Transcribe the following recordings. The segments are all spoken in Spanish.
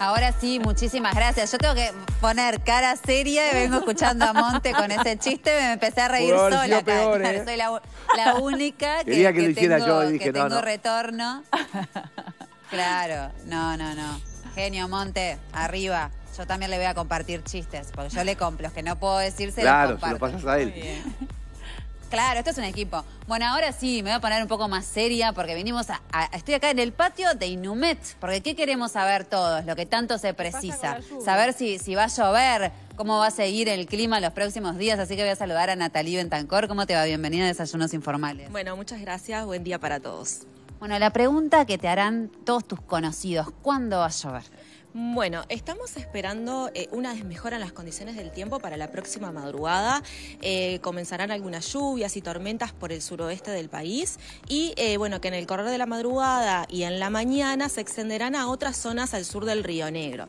Ahora sí, muchísimas gracias. Yo tengo que poner cara seria y vengo escuchando a Monte con ese chiste. Me empecé a reír sola. ¿eh? Soy la, la, única que, que, lo hiciera tengo, yo no, tengo retorno. Claro, no, no, no. Genio, Monte, arriba. Yo también le voy a compartir chistes, porque yo le compro. Los que no puedo decirse claro, se lo pasas a él. Claro, esto es un equipo. Bueno, ahora sí, me voy a poner un poco más seria porque venimos a, Estoy acá en el patio de Inumet, porque ¿qué queremos saber todos? Lo que tanto se precisa. Saber si, si va a llover, cómo va a seguir el clima los próximos días. Así que voy a saludar a Natalí Bentancor. ¿Cómo te va? Bienvenida a Desayunos Informales. Bueno, muchas gracias. Buen día para todos. Bueno, la pregunta que te harán todos tus conocidos, ¿cuándo va a llover? Bueno, estamos esperando eh, una desmejora en las condiciones del tiempo para la próxima madrugada. Eh, comenzarán algunas lluvias y tormentas por el suroeste del país y eh, bueno, que en el correr de la madrugada y en la mañana se extenderán a otras zonas al sur del Río Negro.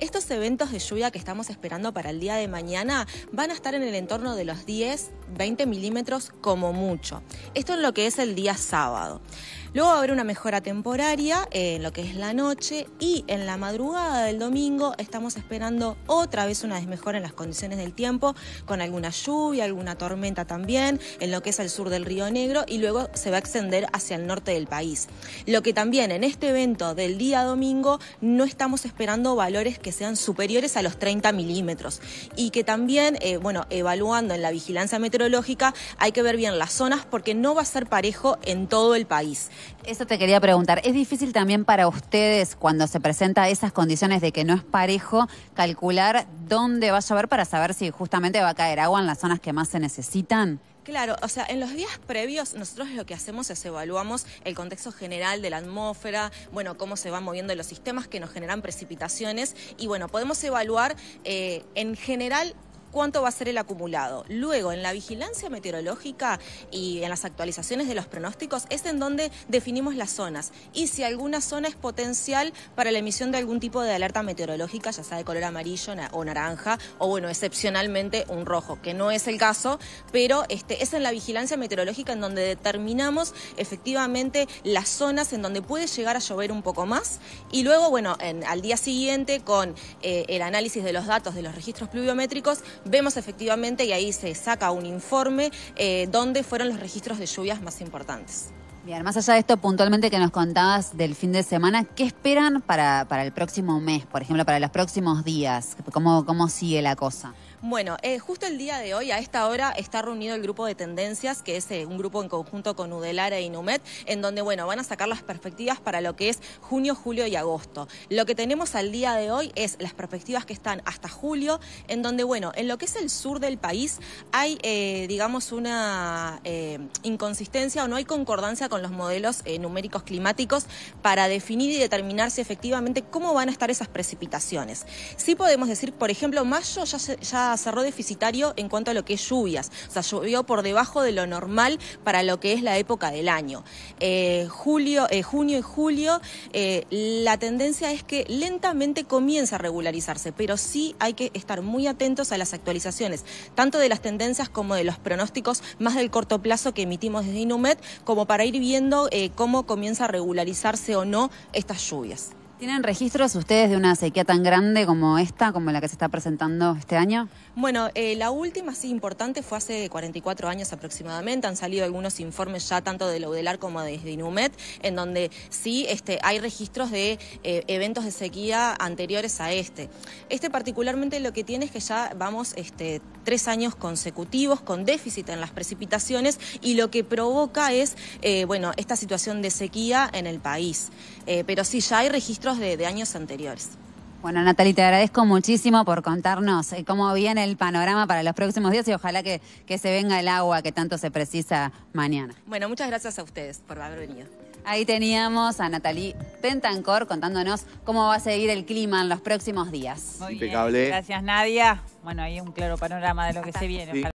Estos eventos de lluvia que estamos esperando para el día de mañana van a estar en el entorno de los 10, 20 milímetros como mucho. Esto es lo que es el día sábado. Luego va a haber una mejora temporaria eh, en lo que es la noche y en la madrugada del domingo estamos esperando otra vez una desmejora en las condiciones del tiempo con alguna lluvia, alguna tormenta también en lo que es el sur del Río Negro y luego se va a extender hacia el norte del país. Lo que también en este evento del día domingo no estamos esperando valores que sean superiores a los 30 milímetros y que también, eh, bueno, evaluando en la vigilancia meteorológica hay que ver bien las zonas porque no va a ser parejo en todo el país. Eso te quería preguntar. ¿Es difícil también para ustedes cuando se presenta esas condiciones de que no es parejo calcular dónde va a llover para saber si justamente va a caer agua en las zonas que más se necesitan? Claro, o sea, en los días previos nosotros lo que hacemos es evaluamos el contexto general de la atmósfera, bueno, cómo se van moviendo los sistemas que nos generan precipitaciones y bueno, podemos evaluar eh, en general cuánto va a ser el acumulado. Luego, en la vigilancia meteorológica y en las actualizaciones de los pronósticos es en donde definimos las zonas y si alguna zona es potencial para la emisión de algún tipo de alerta meteorológica, ya sea de color amarillo o naranja, o bueno, excepcionalmente un rojo, que no es el caso, pero este, es en la vigilancia meteorológica en donde determinamos efectivamente las zonas en donde puede llegar a llover un poco más y luego, bueno, al día siguiente con eh, el análisis de los datos de los registros pluviométricos, vemos efectivamente, y ahí se saca un informe, eh, dónde fueron los registros de lluvias más importantes. Bien, más allá de esto, puntualmente que nos contabas del fin de semana, ¿qué esperan para, el próximo mes, por ejemplo, para los próximos días? ¿Cómo, cómo sigue la cosa? Bueno, eh, justo el día de hoy, a esta hora, está reunido el grupo de tendencias, que es eh, un grupo en conjunto con Udelara y Inumet, en donde, bueno, van a sacar las perspectivas para lo que es junio, julio y agosto. Lo que tenemos al día de hoy es las perspectivas que están hasta julio, en donde, bueno, en lo que es el sur del país hay, eh, digamos, una inconsistencia o no hay concordancia con los modelos numéricos climáticos para definir y determinar si efectivamente cómo van a estar esas precipitaciones. Sí podemos decir, por ejemplo, mayo ya, ya cerró deficitario en cuanto a lo que es lluvias. O sea, llovió por debajo de lo normal para lo que es la época del año. Eh, julio, eh, junio y julio, eh, la tendencia es que lentamente comienza a regularizarse, pero sí hay que estar muy atentos a las actualizaciones, tanto de las tendencias como de los pronósticos más del corto plazo que emitimos desde Inumet, como para ir viendo cómo comienza a regularizarse o no estas lluvias. ¿Tienen registros ustedes de una sequía tan grande como esta, como la que se está presentando este año? Bueno, eh, la última sí importante fue hace 44 años aproximadamente. Han salido algunos informes ya tanto de Laudelar como de INUMET, en donde sí este, hay registros de eh, eventos de sequía anteriores a este. Este particularmente lo que tiene es que ya vamos este, tres años consecutivos con déficit en las precipitaciones y lo que provoca es, eh, bueno, esta situación de sequía en el país. pero sí, ya hay registros de, años anteriores. Bueno, Natalie, te agradezco muchísimo por contarnos eh, cómo viene el panorama para los próximos días y ojalá que, que se venga el agua que tanto se precisa mañana. Bueno, muchas gracias a ustedes por haber venido. Ahí teníamos a Natalie Pentancor contándonos cómo va a seguir el clima en los próximos días. Muy Impecable. Gracias, Nadia. Bueno, ahí un claro panorama de lo que se viene.